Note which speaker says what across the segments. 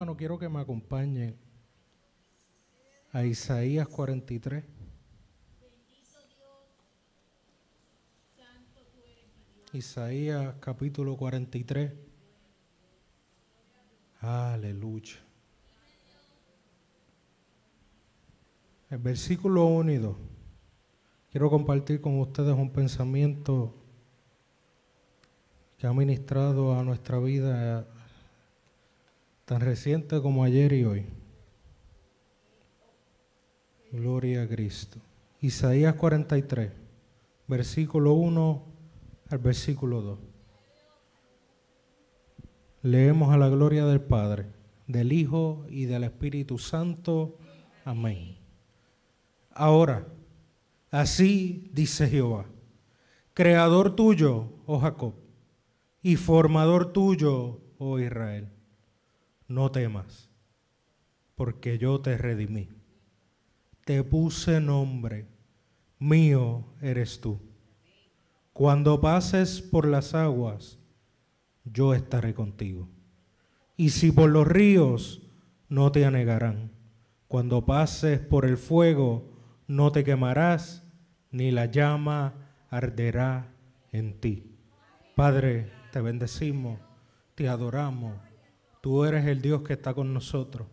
Speaker 1: Bueno, quiero que me acompañen a Isaías 43. Isaías capítulo 43. Aleluya. El versículo 1 Quiero compartir con ustedes un pensamiento que ha ministrado a nuestra vida tan reciente como ayer y hoy. Gloria a Cristo. Isaías 43, versículo 1 al versículo 2. Leemos a la gloria del Padre, del Hijo y del Espíritu Santo. Amén. Ahora, así dice Jehová, creador tuyo, oh Jacob, y formador tuyo, oh Israel no temas, porque yo te redimí. Te puse nombre, mío eres tú. Cuando pases por las aguas, yo estaré contigo. Y si por los ríos, no te anegarán. Cuando pases por el fuego, no te quemarás, ni la llama arderá en ti. Padre, te bendecimos, te adoramos Tú eres el Dios que está con nosotros.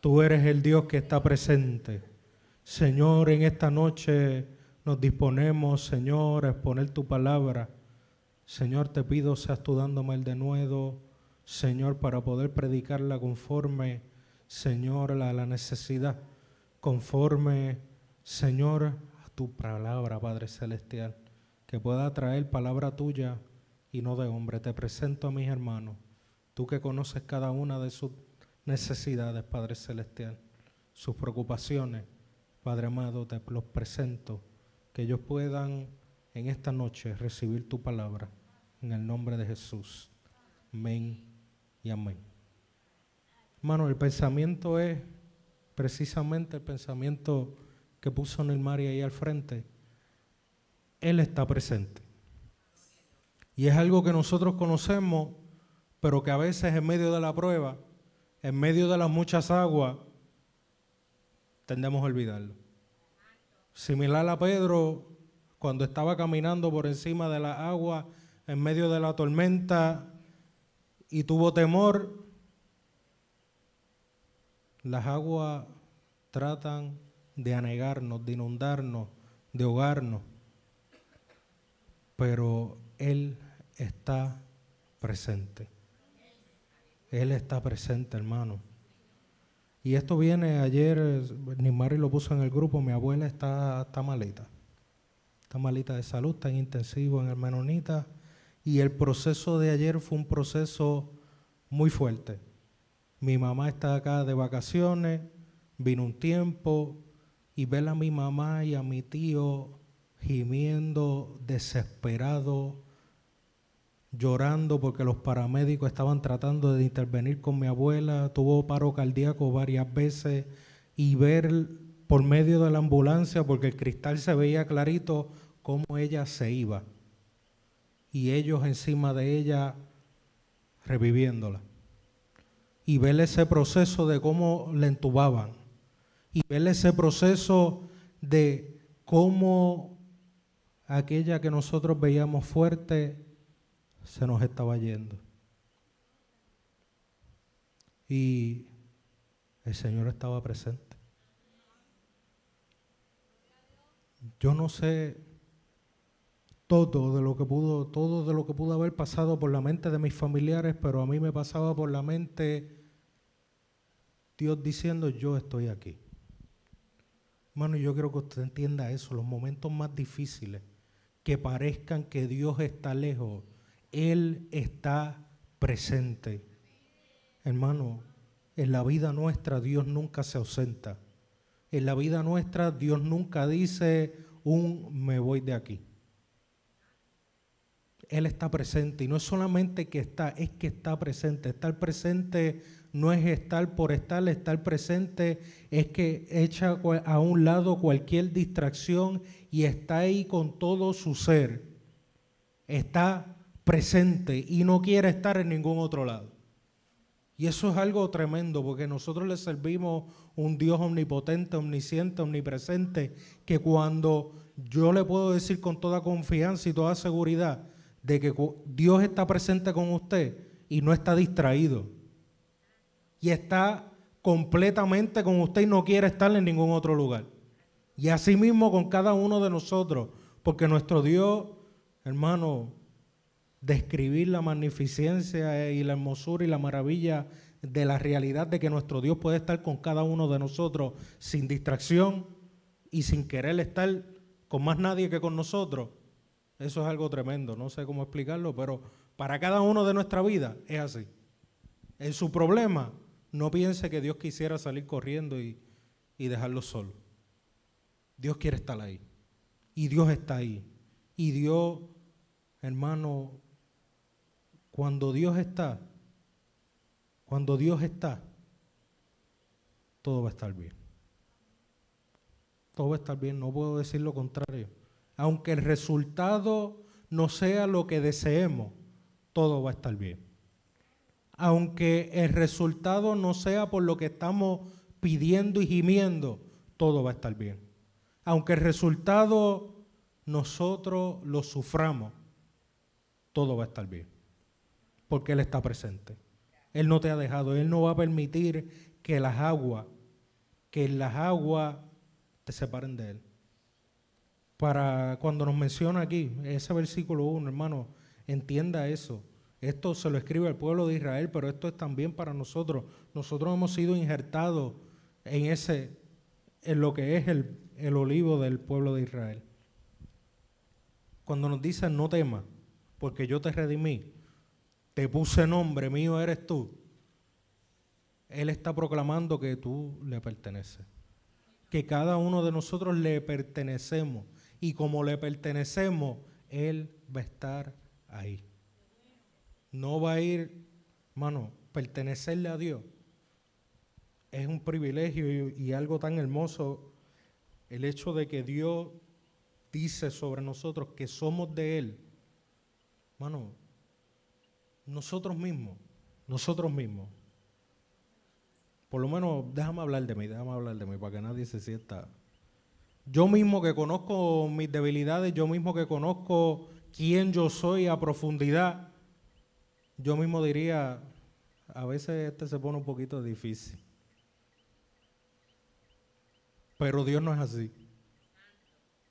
Speaker 1: Tú eres el Dios que está presente. Señor, en esta noche nos disponemos, Señor, a exponer tu palabra. Señor, te pido, seas tú dándome el denuedo, Señor, para poder predicarla conforme, Señor, a la, la necesidad, conforme, Señor, a tu palabra, Padre Celestial, que pueda traer palabra tuya y no de hombre. Te presento a mis hermanos. Tú que conoces cada una de sus necesidades, Padre Celestial, sus preocupaciones, Padre amado, te los presento, que ellos puedan en esta noche recibir tu palabra, en el nombre de Jesús. Amén y amén. Hermano, el pensamiento es precisamente el pensamiento que puso y ahí al frente. Él está presente. Y es algo que nosotros conocemos pero que a veces en medio de la prueba, en medio de las muchas aguas, tendemos a olvidarlo. Similar a Pedro cuando estaba caminando por encima de la agua en medio de la tormenta y tuvo temor, las aguas tratan de anegarnos, de inundarnos, de ahogarnos, pero Él está presente. Él está presente, hermano. Y esto viene ayer, Nimari lo puso en el grupo, mi abuela está, está malita. Está malita de salud, está en intensivo en el menonita. Y el proceso de ayer fue un proceso muy fuerte. Mi mamá está acá de vacaciones, vino un tiempo, y ver a mi mamá y a mi tío gimiendo, desesperado, llorando porque los paramédicos estaban tratando de intervenir con mi abuela, tuvo paro cardíaco varias veces y ver por medio de la ambulancia, porque el cristal se veía clarito, cómo ella se iba y ellos encima de ella reviviéndola. Y ver ese proceso de cómo le entubaban y ver ese proceso de cómo aquella que nosotros veíamos fuerte se nos estaba yendo. Y el Señor estaba presente. Yo no sé todo de lo que pudo, todo de lo que pudo haber pasado por la mente de mis familiares, pero a mí me pasaba por la mente Dios diciendo, yo estoy aquí. Hermano, yo quiero que usted entienda eso, los momentos más difíciles, que parezcan que Dios está lejos, él está presente. Hermano, en la vida nuestra Dios nunca se ausenta. En la vida nuestra Dios nunca dice un me voy de aquí. Él está presente y no es solamente que está, es que está presente. Estar presente no es estar por estar, estar presente es que echa a un lado cualquier distracción y está ahí con todo su ser. Está presente y no quiere estar en ningún otro lado. Y eso es algo tremendo porque nosotros le servimos un Dios omnipotente, omnisciente, omnipresente, que cuando yo le puedo decir con toda confianza y toda seguridad de que Dios está presente con usted y no está distraído. Y está completamente con usted y no quiere estar en ningún otro lugar. Y así mismo con cada uno de nosotros, porque nuestro Dios, hermano, describir la magnificencia y la hermosura y la maravilla de la realidad de que nuestro Dios puede estar con cada uno de nosotros sin distracción y sin querer estar con más nadie que con nosotros. Eso es algo tremendo, no sé cómo explicarlo, pero para cada uno de nuestra vida es así. En su problema, no piense que Dios quisiera salir corriendo y, y dejarlo solo. Dios quiere estar ahí. Y Dios está ahí. Y Dios, hermano, cuando Dios está, cuando Dios está, todo va a estar bien. Todo va a estar bien, no puedo decir lo contrario. Aunque el resultado no sea lo que deseemos, todo va a estar bien. Aunque el resultado no sea por lo que estamos pidiendo y gimiendo, todo va a estar bien. Aunque el resultado nosotros lo suframos, todo va a estar bien porque Él está presente. Él no te ha dejado, Él no va a permitir que las aguas, que las aguas te separen de Él. Para cuando nos menciona aquí, ese versículo 1, hermano, entienda eso. Esto se lo escribe al pueblo de Israel, pero esto es también para nosotros. Nosotros hemos sido injertados en ese, en lo que es el, olivo del pueblo de Israel. Cuando nos dicen no temas, porque yo te redimí, te puse nombre, mío eres tú. Él está proclamando que tú le perteneces. Que cada uno de nosotros le pertenecemos. Y como le pertenecemos, Él va a estar ahí. No va a ir, mano, pertenecerle a Dios. Es un privilegio y, algo tan hermoso el hecho de que Dios dice sobre nosotros que somos de Él. Mano, nosotros mismos, nosotros mismos. Por lo menos déjame hablar de mí, déjame hablar de mí para que nadie se sienta. Yo mismo que conozco mis debilidades, yo mismo que conozco quién yo soy a profundidad, yo mismo diría, a veces este se pone un poquito difícil. Pero Dios no es así.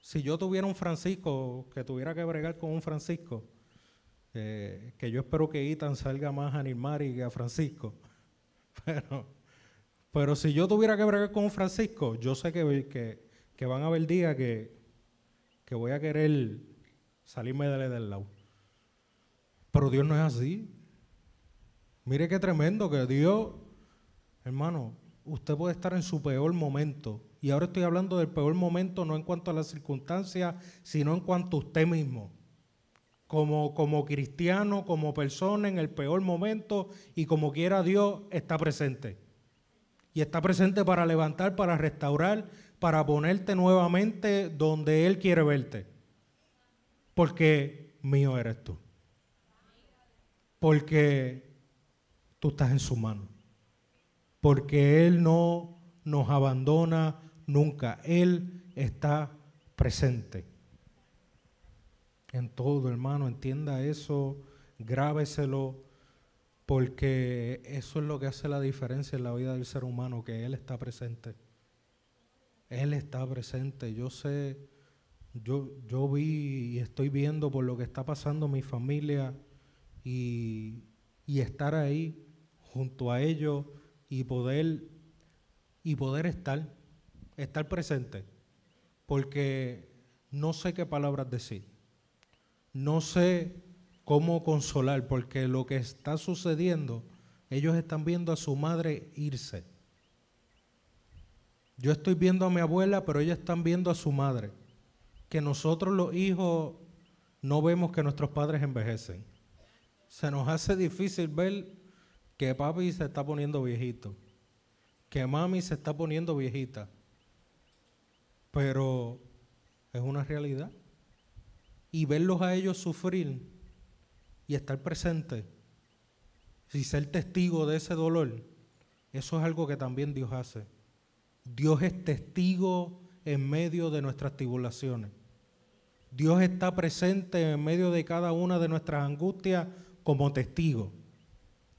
Speaker 1: Si yo tuviera un Francisco, que tuviera que bregar con un Francisco, eh, que yo espero que Itan salga más a animar y a Francisco. Pero, pero si yo tuviera que bregar con Francisco, yo sé que, que, que van a haber días que, que voy a querer salirme de del lado. Pero Dios no es así. Mire qué tremendo que Dios, hermano, usted puede estar en su peor momento. Y ahora estoy hablando del peor momento no en cuanto a las circunstancias, sino en cuanto a usted mismo como, cristiano, como persona, en el peor momento y como quiera Dios está presente. Y está presente para levantar, para restaurar, para ponerte nuevamente donde Él quiere verte. Porque mío eres tú. Porque tú estás en su mano. Porque Él no nos abandona nunca. Él está presente en todo, hermano. Entienda eso, grábeselo, porque eso es lo que hace la diferencia en la vida del ser humano, que Él está presente. Él está presente. Yo sé, yo, yo vi y estoy viendo por lo que está pasando mi familia y, y estar ahí junto a ellos y poder, y poder estar, estar presente, porque no sé qué palabras decir no sé cómo consolar, porque lo que está sucediendo, ellos están viendo a su madre irse. Yo estoy viendo a mi abuela, pero ellos están viendo a su madre. Que nosotros los hijos no vemos que nuestros padres envejecen. Se nos hace difícil ver que papi se está poniendo viejito, que mami se está poniendo viejita. Pero es una realidad y verlos a ellos sufrir y estar presente y ser testigo de ese dolor, eso es algo que también Dios hace. Dios es testigo en medio de nuestras tribulaciones. Dios está presente en medio de cada una de nuestras angustias como testigo.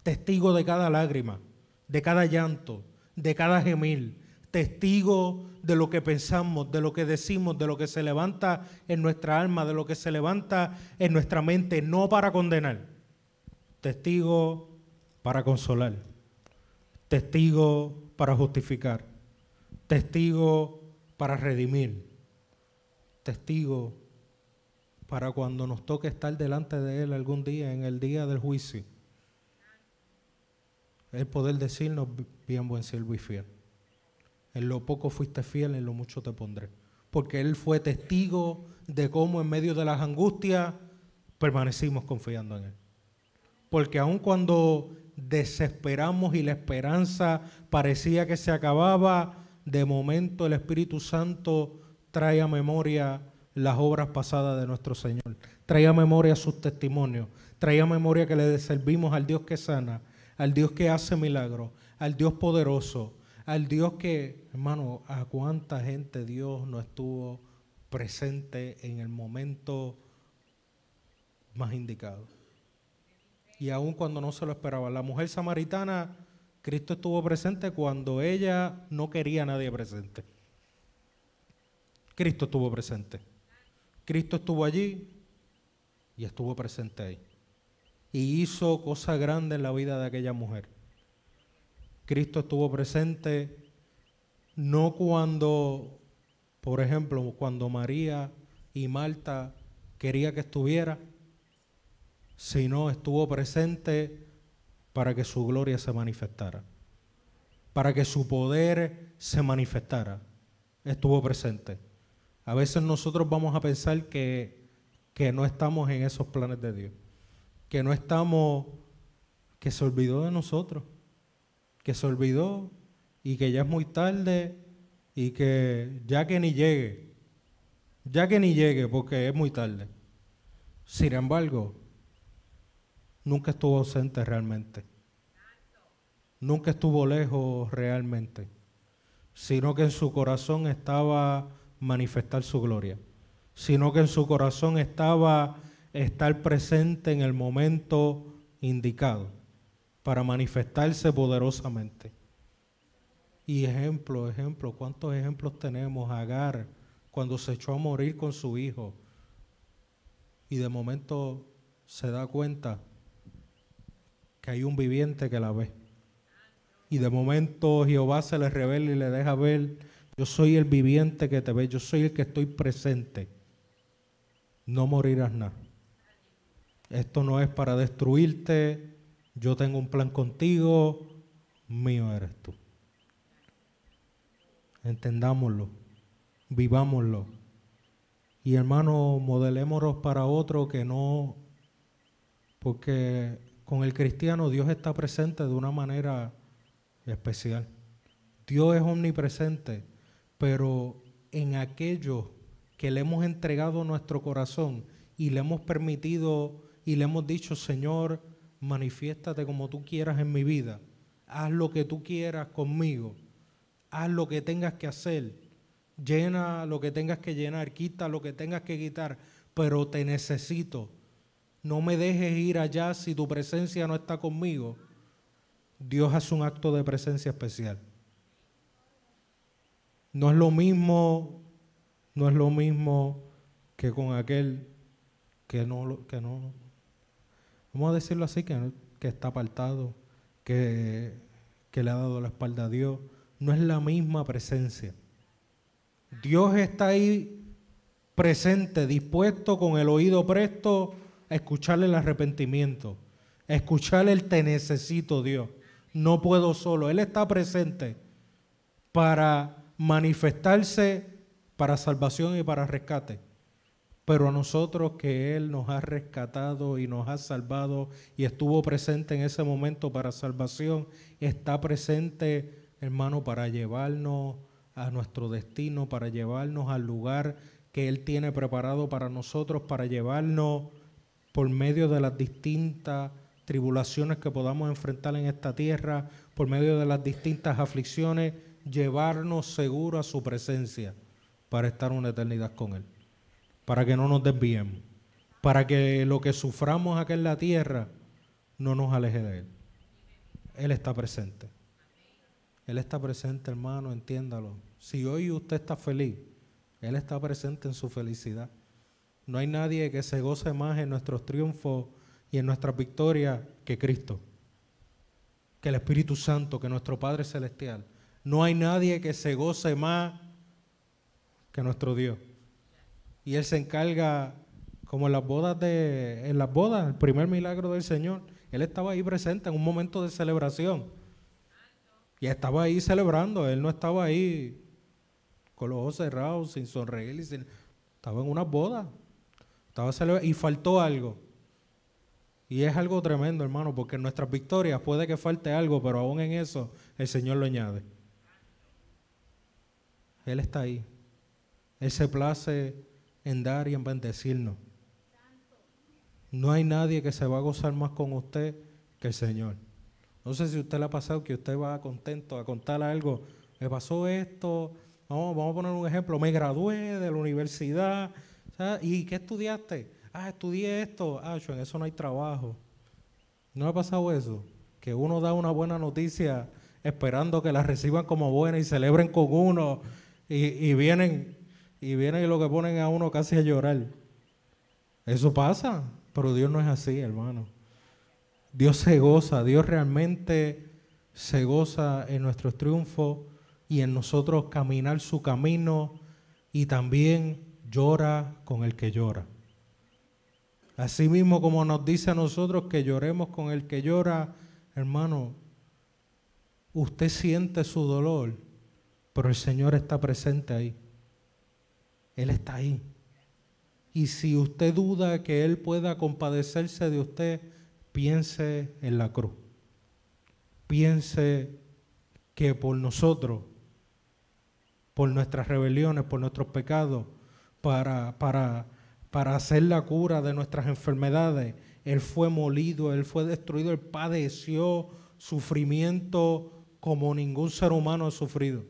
Speaker 1: Testigo de cada lágrima, de cada llanto, de cada gemir, Testigo de lo que pensamos, de lo que decimos, de lo que se levanta en nuestra alma, de lo que se levanta en nuestra mente, no para condenar, testigo para consolar, testigo para justificar, testigo para redimir, testigo para cuando nos toque estar delante de Él algún día, en el día del juicio, el poder decirnos bien buen siervo y fiel. En lo poco fuiste fiel, en lo mucho te pondré. Porque Él fue testigo de cómo en medio de las angustias permanecimos confiando en Él. Porque aun cuando desesperamos y la esperanza parecía que se acababa, de momento el Espíritu Santo trae a memoria las obras pasadas de nuestro Señor, trae a memoria sus testimonios, trae a memoria que le servimos al Dios que sana, al Dios que hace milagros, al Dios poderoso, al Dios que, hermano, a cuánta gente Dios no estuvo presente en el momento más indicado. Y aun cuando no se lo esperaba. La mujer samaritana, Cristo estuvo presente cuando ella no quería a nadie presente. Cristo estuvo presente. Cristo estuvo allí y estuvo presente ahí. Y hizo cosas grandes en la vida de aquella mujer. Cristo estuvo presente no cuando, por ejemplo, cuando María y Marta quería que estuviera, sino estuvo presente para que su gloria se manifestara, para que su poder se manifestara. Estuvo presente. A veces nosotros vamos a pensar que, que no estamos en esos planes de Dios, que no estamos, que se olvidó de nosotros que se olvidó y que ya es muy tarde y que ya que ni llegue, ya que ni llegue porque es muy tarde. Sin embargo, nunca estuvo ausente realmente, nunca estuvo lejos realmente, sino que en su corazón estaba manifestar su gloria, sino que en su corazón estaba estar presente en el momento indicado para manifestarse poderosamente. Y ejemplo, ejemplo, ¿cuántos ejemplos tenemos? Agar, cuando se echó a morir con su hijo y de momento se da cuenta que hay un viviente que la ve. Y de momento Jehová se le revela y le deja ver, yo soy el viviente que te ve, yo soy el que estoy presente. No morirás nada. Esto no es para destruirte, yo tengo un plan contigo, mío eres tú. Entendámoslo, vivámoslo. Y hermano, modelémonos para otro que no, porque con el cristiano Dios está presente de una manera especial. Dios es omnipresente, pero en aquellos que le hemos entregado nuestro corazón y le hemos permitido y le hemos dicho, Señor, manifiéstate como tú quieras en mi vida, haz lo que tú quieras conmigo, haz lo que tengas que hacer, llena lo que tengas que llenar, quita lo que tengas que quitar, pero te necesito. No me dejes ir allá si tu presencia no está conmigo. Dios hace un acto de presencia especial. No es lo mismo, no es lo mismo que con aquel que no, que no, vamos a decirlo así, que, que está apartado, que, que le ha dado la espalda a Dios, no es la misma presencia. Dios está ahí presente, dispuesto, con el oído presto a escucharle el arrepentimiento, a escucharle el te necesito, Dios. No puedo solo. Él está presente para manifestarse para salvación y para rescate pero a nosotros que Él nos ha rescatado y nos ha salvado y estuvo presente en ese momento para salvación, está presente, hermano, para llevarnos a nuestro destino, para llevarnos al lugar que Él tiene preparado para nosotros, para llevarnos por medio de las distintas tribulaciones que podamos enfrentar en esta tierra, por medio de las distintas aflicciones, llevarnos seguro a su presencia para estar una eternidad con Él para que no nos desviemos, para que lo que suframos aquí en la tierra no nos aleje de Él. Él está presente. Él está presente, hermano, entiéndalo. Si hoy usted está feliz, Él está presente en su felicidad. No hay nadie que se goce más en nuestros triunfos y en nuestras victorias que Cristo, que el Espíritu Santo, que nuestro Padre Celestial. No hay nadie que se goce más que nuestro Dios y Él se encarga, como en las bodas, de, en las bodas, el primer milagro del Señor, Él estaba ahí presente en un momento de celebración. Y estaba ahí celebrando, Él no estaba ahí con los ojos cerrados, sin sonreír, y estaba en una boda, estaba celebrando, y faltó algo. Y es algo tremendo, hermano, porque en nuestras victorias puede que falte algo, pero aún en eso el Señor lo añade. Él está ahí. Él se place en dar y en bendecirnos. No hay nadie que se va a gozar más con usted que el Señor. No sé si usted le ha pasado que usted va contento a contar algo. Me pasó esto. Vamos, vamos a poner un ejemplo. Me gradué de la universidad. ¿Y qué estudiaste? Ah, estudié esto. Ah, yo en eso no hay trabajo. ¿No ha pasado eso? Que uno da una buena noticia esperando que la reciban como buena y celebren con uno. Y, y vienen y vienen y lo que ponen a uno casi a llorar. Eso pasa, pero Dios no es así, hermano. Dios se goza, Dios realmente se goza en nuestros triunfos y en nosotros caminar su camino y también llora con el que llora. Así mismo como nos dice a nosotros que lloremos con el que llora, hermano, usted siente su dolor, pero el Señor está presente ahí. Él está ahí. Y si usted duda que Él pueda compadecerse de usted, piense en la cruz. Piense que por nosotros, por nuestras rebeliones, por nuestros pecados, para, para, para hacer la cura de nuestras enfermedades, Él fue molido, Él fue destruido, Él padeció sufrimiento como ningún ser humano ha sufrido.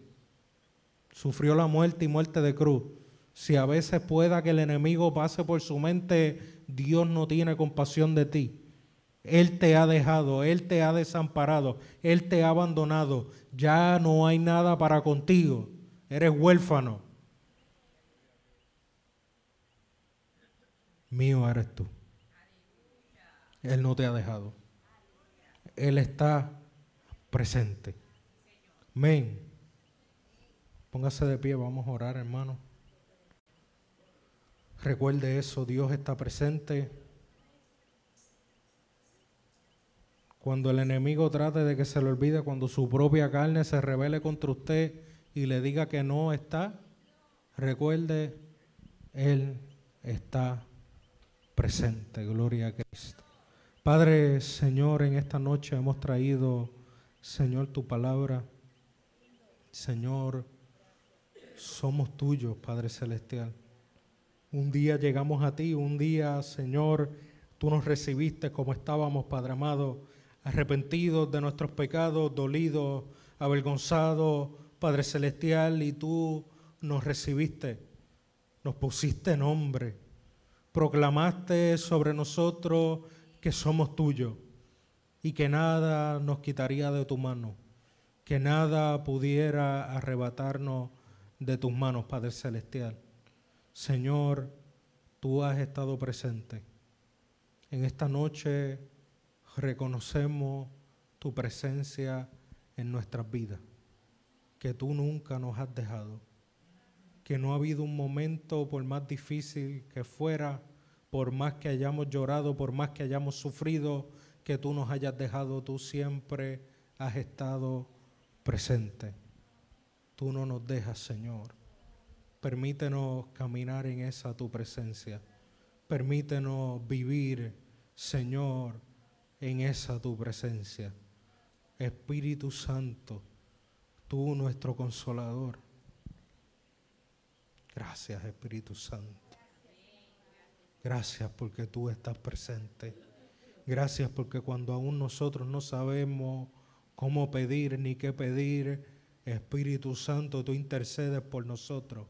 Speaker 1: Sufrió la muerte y muerte de cruz si a veces pueda que el enemigo pase por su mente, Dios no tiene compasión de ti. Él te ha dejado, Él te ha desamparado, Él te ha abandonado. Ya no hay nada para contigo. Eres huérfano. Mío eres tú. Él no te ha dejado. Él está presente. Amén. Póngase de pie, vamos a orar, hermano. Recuerde eso, Dios está presente. Cuando el enemigo trate de que se le olvide, cuando su propia carne se revele contra usted y le diga que no está, recuerde, Él está presente. Gloria a Cristo. Padre, Señor, en esta noche hemos traído, Señor, tu palabra. Señor, somos tuyos, Padre Celestial. Un día llegamos a ti, un día, Señor, tú nos recibiste como estábamos, Padre amado, arrepentidos de nuestros pecados, dolidos, avergonzados, Padre Celestial, y tú nos recibiste, nos pusiste nombre, proclamaste sobre nosotros que somos tuyos y que nada nos quitaría de tu mano, que nada pudiera arrebatarnos de tus manos, Padre Celestial. Señor, tú has estado presente. En esta noche reconocemos tu presencia en nuestras vidas, que tú nunca nos has dejado, que no ha habido un momento, por más difícil que fuera, por más que hayamos llorado, por más que hayamos sufrido, que tú nos hayas dejado, tú siempre has estado presente. Tú no nos dejas, Señor. Permítenos caminar en esa tu presencia. Permítenos vivir, Señor, en esa tu presencia. Espíritu Santo, tú nuestro consolador. Gracias, Espíritu Santo. Gracias porque tú estás presente. Gracias porque cuando aún nosotros no sabemos cómo pedir ni qué pedir, Espíritu Santo, tú intercedes por nosotros.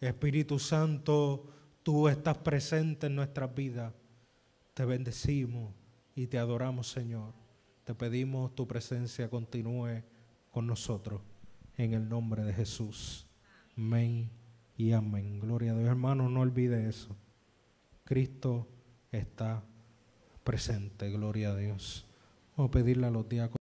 Speaker 1: Espíritu Santo, tú estás presente en nuestras vidas. Te bendecimos y te adoramos, Señor. Te pedimos tu presencia continúe con nosotros. En el nombre de Jesús. Amén y amén. Gloria a Dios, hermano. No olvide eso. Cristo está presente. Gloria a Dios. Vamos a pedirle a los diáconos.